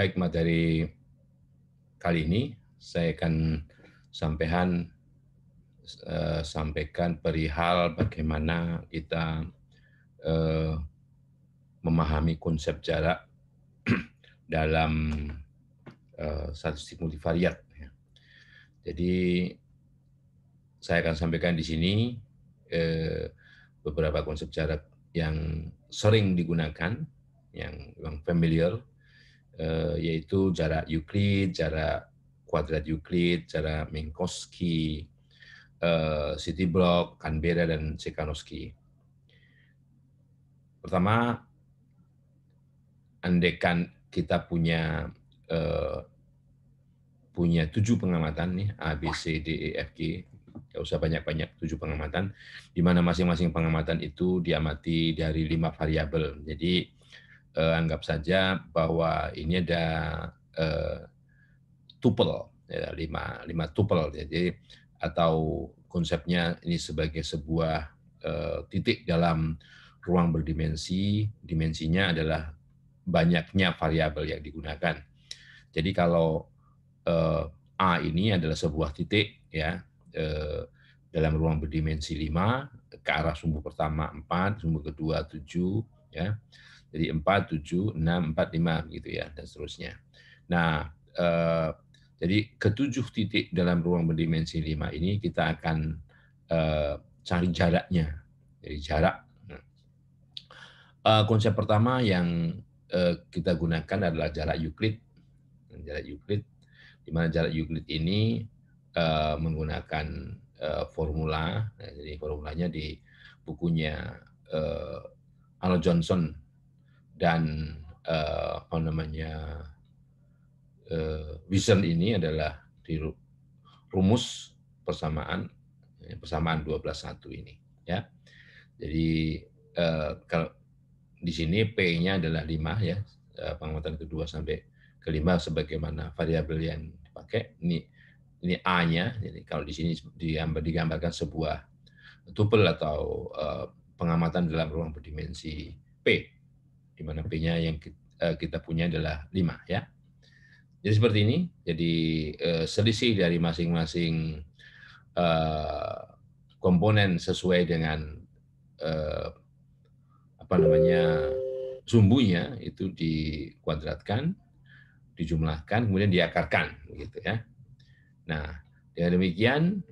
Baik materi kali ini saya akan sampaikan eh, sampaikan perihal bagaimana kita eh, memahami konsep jarak dalam eh, statistik multivariat. Ya. Jadi saya akan sampaikan di sini eh, beberapa konsep jarak yang sering digunakan, yang, yang familiar Eh, yaitu jarak Euclid, jarak kuadrat Euclid, jarak Minkowski, eh, City Block, Canberra, dan Sikanowski. Pertama, andekan kita punya eh, punya tujuh pengamatan nih A B C D E F G nggak usah banyak-banyak tujuh pengamatan di mana masing-masing pengamatan itu diamati dari lima variabel jadi eh, anggap saja bahwa ini ada eh, tupel ya, lima, lima tuple. Jadi atau konsepnya ini sebagai sebuah eh, titik dalam ruang berdimensi, dimensinya adalah banyaknya variabel yang digunakan. Jadi kalau eh, A ini adalah sebuah titik ya eh, dalam ruang berdimensi 5, ke arah sumbu pertama 4, sumbu kedua 7, ya. Jadi 4 7 6 4 5 gitu ya dan seterusnya. Nah, eh, jadi ketujuh titik dalam ruang berdimensi 5 ini kita akan eh, cari jaraknya. Jadi jarak. Nah. Eh, konsep pertama yang eh, kita gunakan adalah jarak Euclid. Jarak Euclid di mana jarak Euclid ini eh, menggunakan eh, formula. Nah, jadi formulanya di bukunya eh, Al Johnson dan uh, apa namanya uh, eh, vision ini adalah di rumus persamaan ya, persamaan 12.1 ini ya. Jadi eh, kalau di sini P-nya adalah 5 ya, eh, penguatan kedua sampai kelima sebagaimana variabel yang dipakai. Ini ini A-nya. Jadi kalau di sini digambarkan sebuah tuple atau eh, pengamatan dalam ruang berdimensi P, di mana P-nya yang eh, kita punya adalah 5 ya. Jadi seperti ini, jadi eh, selisih dari masing-masing eh, komponen sesuai dengan apa namanya sumbunya itu dikuadratkan, dijumlahkan, kemudian diakarkan, gitu ya. Nah, dengan demikian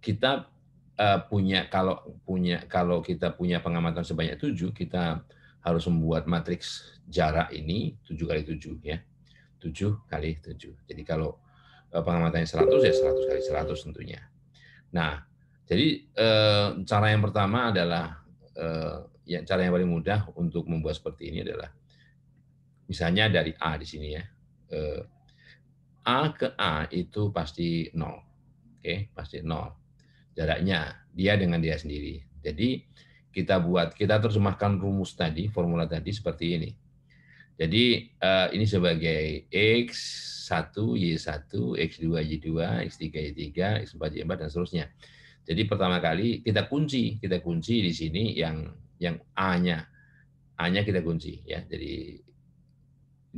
kita uh, punya kalau punya kalau kita punya pengamatan sebanyak tujuh, kita harus membuat matriks jarak ini tujuh kali tujuh ya. tujuh kali tujuh. Jadi kalau uh, pengamatannya seratus ya seratus kali seratus tentunya. Nah, jadi uh, cara yang pertama adalah uh, ya, cara yang paling mudah untuk membuat seperti ini adalah misalnya dari A di sini ya. uh, A ke A itu pasti nol. Oke, okay? pasti nol jaraknya dia dengan dia sendiri. Jadi kita buat kita terjemahkan rumus tadi formula tadi seperti ini. Jadi uh, ini sebagai X1, Y1, X2, Y2, X3, Y3, X4, Y4, dan seterusnya. Jadi pertama kali kita kunci, kita kunci di sini yang yang A-nya. A-nya kita kunci ya. Jadi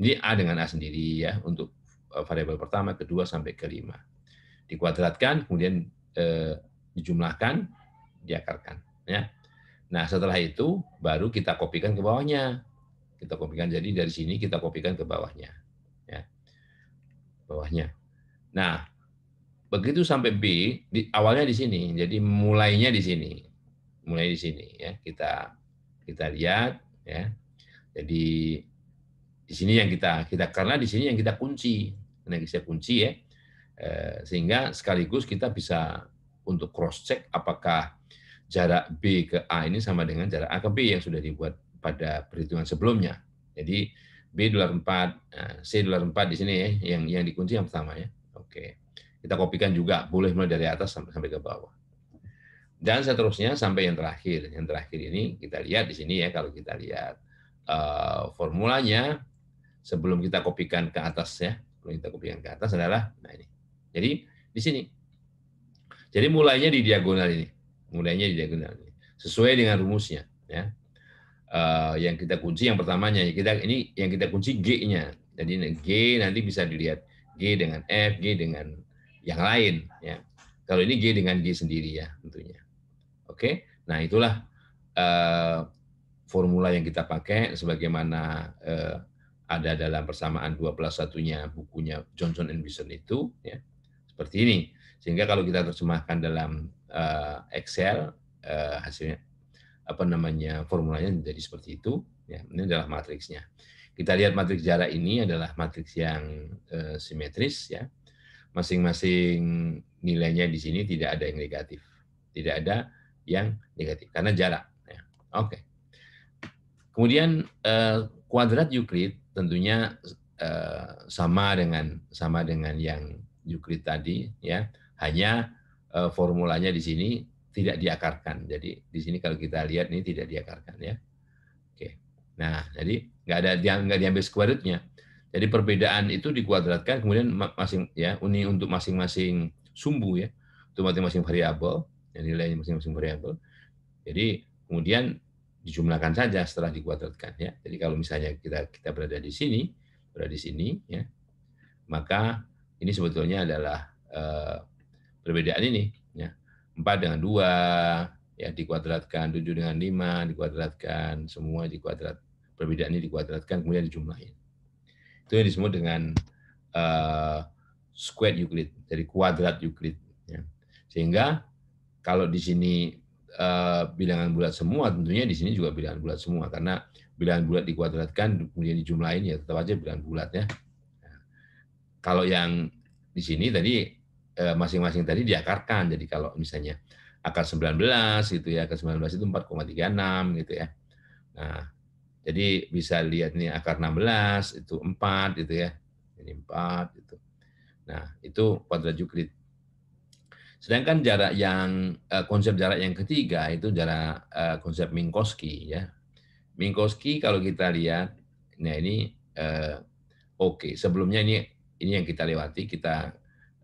ini A dengan A sendiri ya untuk eh, variabel pertama, kedua sampai kelima. Dikuadratkan kemudian eh, dijumlahkan, diakarkan. Ya. Nah setelah itu baru kita kopikan ke bawahnya. Kita kopikan jadi dari sini kita kopikan ke bawahnya. Ya. Bawahnya. Nah begitu sampai B, di, awalnya di sini, jadi mulainya di sini, mulai di sini ya kita kita lihat ya. Jadi di sini yang kita kita karena di sini yang kita kunci, yang kita kunci ya, eh, sehingga sekaligus kita bisa untuk cross check apakah jarak B ke A ini sama dengan jarak A ke B yang sudah dibuat pada perhitungan sebelumnya. Jadi B dolar 4, eh, C dolar 4 di sini ya, yang yang dikunci yang pertama ya. Oke. Kita kopikan juga, boleh mulai dari atas sampai, sampai ke bawah. Dan seterusnya sampai yang terakhir. Yang terakhir ini kita lihat di sini ya, kalau kita lihat uh, formulanya, sebelum kita kopikan ke atas ya, sebelum kita kopikan ke atas adalah, nah ini. Jadi di sini jadi mulainya di diagonal ini, mulainya di diagonal ini, sesuai dengan rumusnya. Ya. Uh, yang kita kunci yang pertamanya kita ini yang kita kunci g-nya. Jadi g nanti bisa dilihat g dengan f, g dengan yang lain. Ya. Kalau ini g dengan g sendiri ya tentunya. Oke, nah itulah uh, formula yang kita pakai sebagaimana uh, ada dalam persamaan dua plus satunya bukunya Johnson and Wilson itu ya seperti ini sehingga kalau kita terjemahkan dalam uh, Excel uh, hasilnya apa namanya formulanya menjadi seperti itu. Ya, ini adalah matriksnya. Kita lihat matriks jarak ini adalah matriks yang uh, simetris ya. Masing-masing nilainya di sini tidak ada yang negatif. Tidak ada yang negatif karena jarak. Ya. Oke. Okay. Kemudian kuadrat Euclid tentunya uh, sama dengan sama dengan yang Euclid tadi ya. Hanya uh, formulanya di sini tidak diakarkan. Jadi di sini kalau kita lihat ini tidak diakarkan ya. Oke. Nah, jadi nggak ada yang nggak diambil square rootnya. Jadi perbedaan itu dikuadratkan kemudian masing ya uni untuk masing-masing sumbu ya, untuk masing-masing variabel, ya, nilainya masing-masing variabel. Jadi kemudian dijumlahkan saja setelah dikuadratkan ya. Jadi kalau misalnya kita kita berada di sini, berada di sini ya, maka ini sebetulnya adalah uh, perbedaan ini. Ya. 4 dengan 2, ya dikuadratkan, 7 dengan 5, dikuadratkan, semua dikuadrat, perbedaan ini dikuadratkan, kemudian dijumlahin. Itu yang disebut dengan uh, eh, square Euclid, dari kuadrat Euclid. Ya. Sehingga kalau di sini uh, bilangan bulat semua, tentunya di sini juga bilangan bulat semua, karena bilangan bulat dikuadratkan, kemudian dijumlahin, ya tetap aja bilangan bulat ya. Nah, kalau yang di sini tadi Eh, masing-masing tadi diakarkan. Jadi kalau misalnya akar 19 gitu ya, akar 19 itu 4,36 gitu ya. Nah, jadi bisa lihat nih akar 16 itu 4 gitu ya. Ini 4 gitu. Nah, itu kuadrat Euclid. Sedangkan jarak yang eh, konsep jarak yang ketiga itu jarak eh, konsep Minkowski ya. Minkowski kalau kita lihat nah ini eh, oke okay. sebelumnya ini ini yang kita lewati kita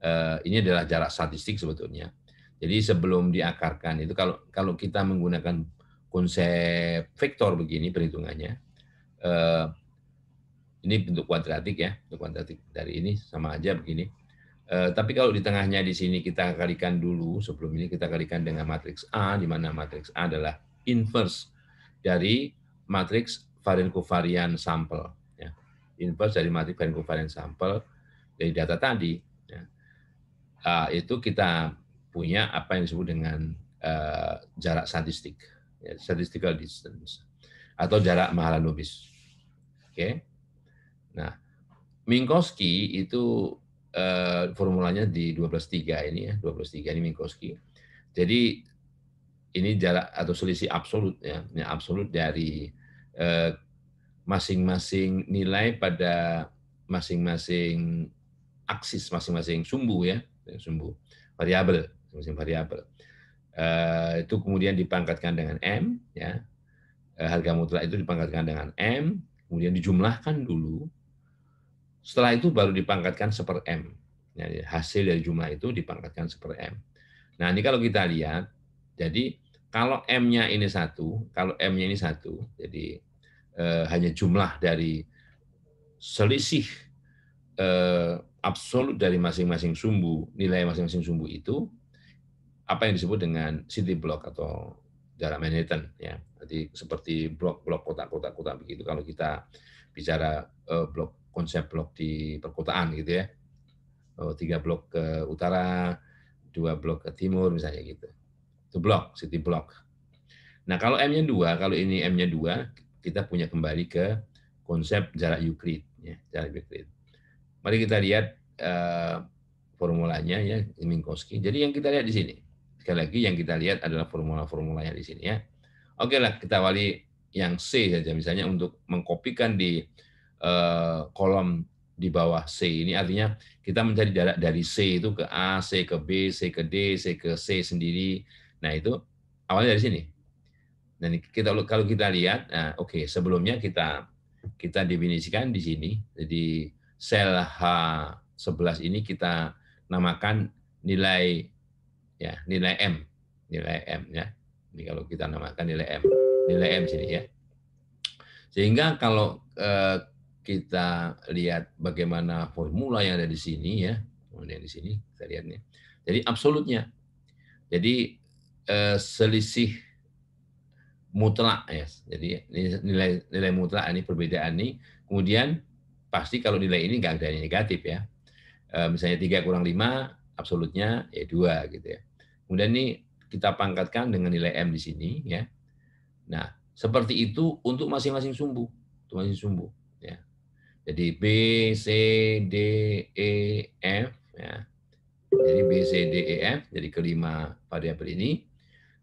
Eh, ini adalah jarak statistik sebetulnya. Jadi sebelum diakarkan itu kalau kalau kita menggunakan konsep vektor begini perhitungannya, eh, ini bentuk kuadratik ya, bentuk kuadratik dari ini sama aja begini. Eh, tapi kalau di tengahnya di sini kita kalikan dulu, sebelum ini kita kalikan dengan matriks A, di mana matriks A adalah inverse dari matriks varian kovarian sampel. Ya. Inverse dari matriks varian kovarian sampel dari data tadi uh, itu kita punya apa yang disebut dengan uh, jarak statistik, ya, statistical distance, atau jarak Mahalanobis. Oke, okay? nah Minkowski itu uh, formulanya di 12.3 ini ya, 12.3 ini Minkowski. Jadi ini jarak atau selisih absolut ya, ini absolut dari eh, masing-masing eh, nilai pada masing-masing aksis masing-masing sumbu ya yang sumbu variabel musim variabel uh, itu kemudian dipangkatkan dengan m ya uh, harga mutlak itu dipangkatkan dengan m kemudian dijumlahkan dulu setelah itu baru dipangkatkan seper m ya, hasil dari jumlah itu dipangkatkan seper m nah ini kalau kita lihat jadi kalau m-nya ini satu kalau m-nya ini satu jadi uh, hanya jumlah dari selisih absolut dari masing-masing sumbu, nilai masing-masing sumbu itu apa yang disebut dengan city block atau jarak Manhattan ya. Jadi seperti blok-blok kota kota-kota-kota begitu kalau kita bicara uh, blok konsep blok di perkotaan gitu ya. Oh, tiga blok ke utara, dua blok ke timur misalnya gitu. Itu blok, city block. Nah, kalau M-nya dua, kalau ini M-nya dua, kita punya kembali ke konsep jarak Euclid ya, jarak Euclid. Mari kita lihat uh, formulanya ya Minkowski. Jadi yang kita lihat di sini sekali lagi yang kita lihat adalah formula-formulanya di sini ya. Oke lah kita awali yang C saja misalnya untuk mengkopikan di uh, kolom di bawah C ini artinya kita mencari jarak dari C itu ke A, C ke B, C ke D, C ke C sendiri. Nah itu awalnya dari sini. Dan kita kalau kita lihat, nah, oke okay, sebelumnya kita kita definisikan di sini. Jadi sel H11 ini kita namakan nilai ya nilai M nilai M ya ini kalau kita namakan nilai M nilai M sini ya sehingga kalau eh, kita lihat bagaimana formula yang ada di sini ya yang di sini kita lihat nih jadi absolutnya jadi eh, selisih mutlak ya jadi nilai nilai mutlak ini perbedaan ini kemudian pasti kalau nilai ini nggak ada yang negatif ya. Eh, misalnya tiga kurang lima absolutnya ya 2 gitu ya. Kemudian ini kita pangkatkan dengan nilai M di sini ya. Nah, seperti itu untuk masing-masing sumbu. Untuk masing sumbu ya. Jadi B, C, D, E, F ya. Jadi B, C, D, E, F, jadi kelima variabel ini.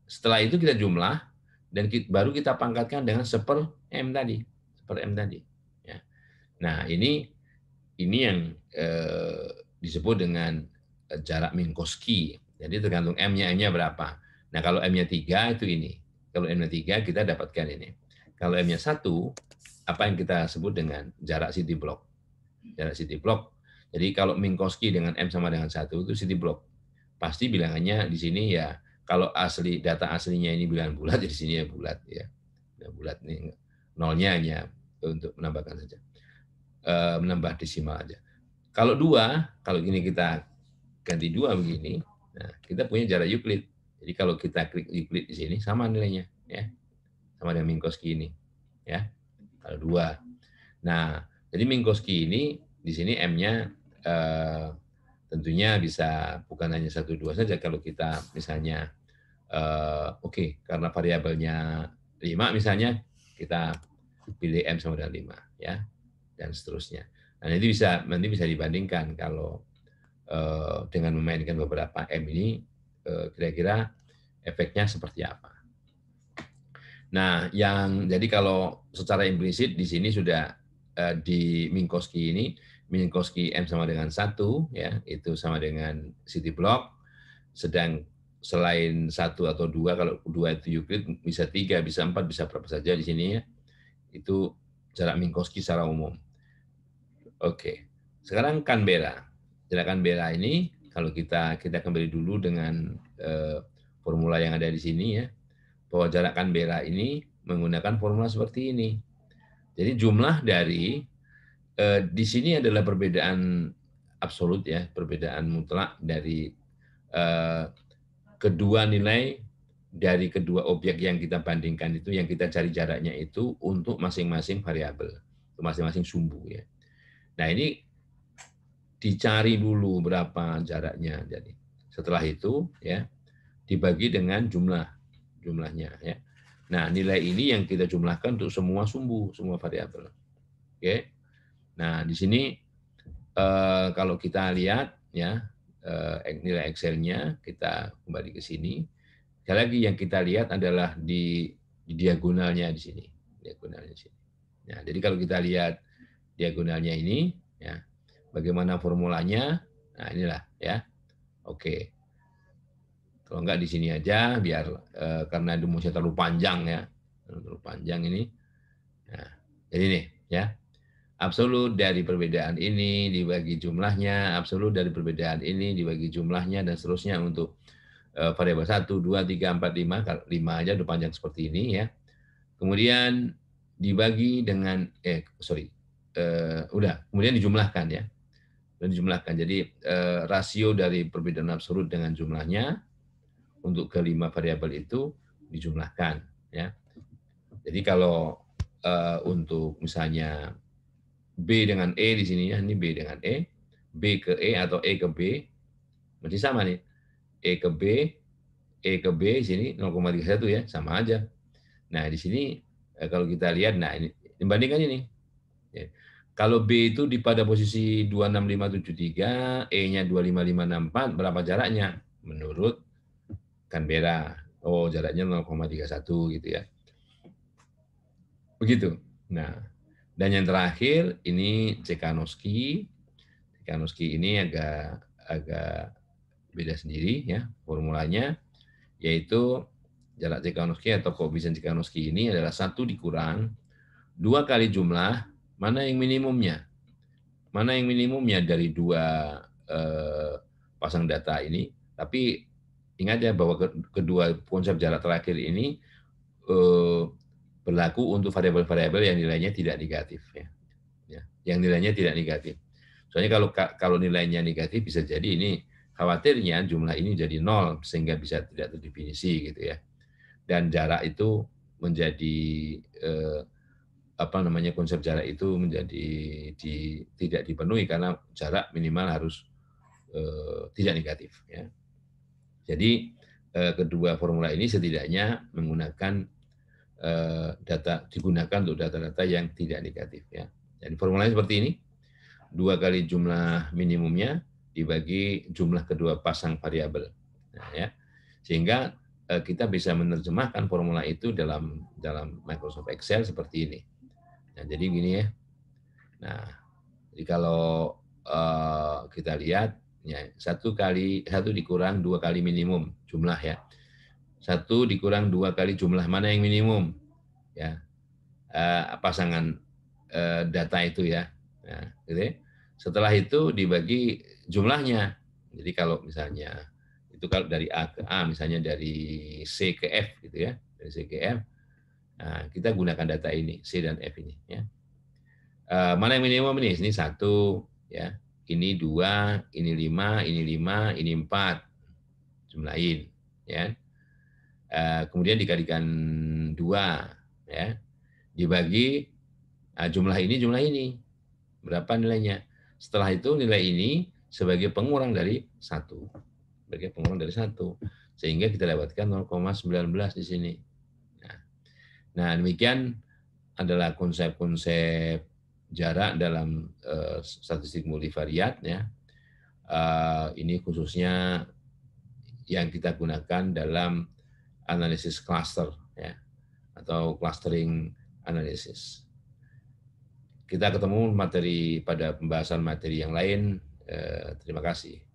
Setelah itu kita jumlah dan kita, baru kita pangkatkan dengan seper M tadi. Seper M tadi. Nah, ini ini yang eh, disebut dengan eh, jarak Minkowski. Jadi tergantung M-nya M-nya berapa. Nah, kalau M-nya tiga itu ini. Kalau M-nya 3 kita dapatkan ini. Kalau M-nya satu apa yang kita sebut dengan jarak city block. Jarak city block. Jadi kalau Minkowski dengan M sama dengan satu itu city block. Pasti bilangannya di sini ya kalau asli data aslinya ini bilangan bulat di sini ya bulat ya. bulat nih nolnya hanya untuk menambahkan saja. Eh, menambah desimal aja. Kalau dua, kalau ini kita ganti dua begini, nah, kita punya jarak Euclid. Jadi kalau kita klik Euclid di sini sama nilainya, ya, sama dengan Minkowski ini, ya. Kalau dua. Nah, jadi Minkowski ini di sini m-nya eh, tentunya bisa bukan hanya satu dua saja. Kalau kita misalnya eh, oke okay, karena variabelnya lima misalnya kita pilih m sama dengan lima, ya dan seterusnya. Nah, nanti bisa nanti bisa dibandingkan kalau uh, dengan memainkan beberapa M ini kira eh, kira-kira efeknya seperti apa. Nah, yang jadi kalau secara implisit di sini sudah uh, di Minkowski ini Minkowski M sama dengan satu ya, itu sama dengan city block sedang selain satu atau dua kalau dua itu Euclid bisa tiga bisa empat bisa berapa saja di sini ya itu jarak Minkowski secara umum Oke. Sekarang Canberra. Silakan Canberra ini kalau kita kita kembali dulu dengan eh, formula yang ada di sini ya bahwa jarak Canberra ini menggunakan formula seperti ini. Jadi jumlah dari eh, di sini adalah perbedaan absolut ya, perbedaan mutlak dari eh, kedua nilai dari kedua objek yang kita bandingkan itu yang kita cari jaraknya itu untuk masing-masing variabel, masing-masing sumbu ya. Nah ini dicari dulu berapa jaraknya. Jadi setelah itu ya dibagi dengan jumlah jumlahnya ya. Nah, nilai ini yang kita jumlahkan untuk semua sumbu, semua variabel. Oke. Nah, di sini eh, kalau kita lihat ya eh, nilai Excel-nya kita kembali ke sini. Sekali lagi yang kita lihat adalah di, di diagonalnya di sini, diagonalnya di sini. Nah, jadi kalau kita lihat diagonalnya ini ya. Bagaimana formulanya? Nah, inilah ya. Oke. Kalau enggak di sini aja biar eh, karena rumusnya terlalu panjang ya. Terlalu panjang ini. Nah, jadi nih ya. Absolut dari perbedaan ini dibagi jumlahnya, absolut dari perbedaan ini dibagi jumlahnya dan seterusnya untuk eh, variabel 1 2 3 4 5 lima aja udah panjang seperti ini ya. Kemudian dibagi dengan eh sorry uh, udah kemudian dijumlahkan ya dan dijumlahkan jadi uh, rasio dari perbedaan absolut dengan jumlahnya untuk kelima variabel itu dijumlahkan ya jadi kalau uh, untuk misalnya b dengan e di sini ya ini b dengan e b ke e atau e ke b masih sama nih e ke b e ke b di sini 0,31 ya sama aja nah di sini kalau kita lihat nah ini dibandingkan ini Ya. Kalau B itu di pada posisi 26573, E-nya 25564, berapa jaraknya? Menurut Canberra. Oh, jaraknya 0,31 gitu ya. Begitu. Nah, dan yang terakhir ini Cekanowski. Cekanowski ini agak agak beda sendiri ya formulanya yaitu jarak Cekanowski atau koefisien Cekanowski ini adalah satu dikurang dua kali jumlah Mana yang minimumnya? Mana yang minimumnya dari dua eh, pasang data ini? Tapi ingat ya bahwa kedua konsep jarak terakhir ini eh, berlaku untuk variabel-variabel yang nilainya tidak negatif ya. ya. Yang nilainya tidak negatif. Soalnya kalau kalau nilainya negatif bisa jadi ini khawatirnya jumlah ini jadi nol sehingga bisa tidak terdefinisi gitu ya. Dan jarak itu menjadi eh, apa namanya konsep jarak itu menjadi di, tidak dipenuhi karena jarak minimal harus eh, tidak negatif ya. Jadi eh, kedua formula ini setidaknya menggunakan eh, data digunakan untuk data-data yang tidak negatif ya. Jadi formulanya seperti ini. Dua kali jumlah minimumnya dibagi jumlah kedua pasang variabel. Nah, ya. Sehingga eh, kita bisa menerjemahkan formula itu dalam dalam Microsoft Excel seperti ini. Nah, jadi gini ya. Nah, jadi kalau uh, kita lihat ya satu kali satu dikurang dua kali minimum jumlah ya. Satu dikurang dua kali jumlah mana yang minimum ya uh, pasangan uh, data itu ya. Nah, gitu ya. Setelah itu dibagi jumlahnya. Jadi kalau misalnya itu kalau dari A ke A misalnya dari C ke F gitu ya dari C ke F Nah, kita gunakan data ini C dan F ini. Ya. E, mana yang minimum ini? Ini satu, ya. Ini dua, ini lima, ini lima, ini empat. Jumlahin, ya. E, kemudian dikalikan dua, ya. Dibagi nah, jumlah ini jumlah ini berapa nilainya. Setelah itu nilai ini sebagai pengurang dari satu, sebagai pengurang dari satu, sehingga kita dapatkan 0,19 di sini. Nah, demikian adalah konsep-konsep jarak dalam uh, statistik multivariat ya. Uh, ini khususnya yang kita gunakan dalam analisis cluster ya atau clustering analysis. Kita ketemu materi pada pembahasan materi yang lain. Uh, terima kasih.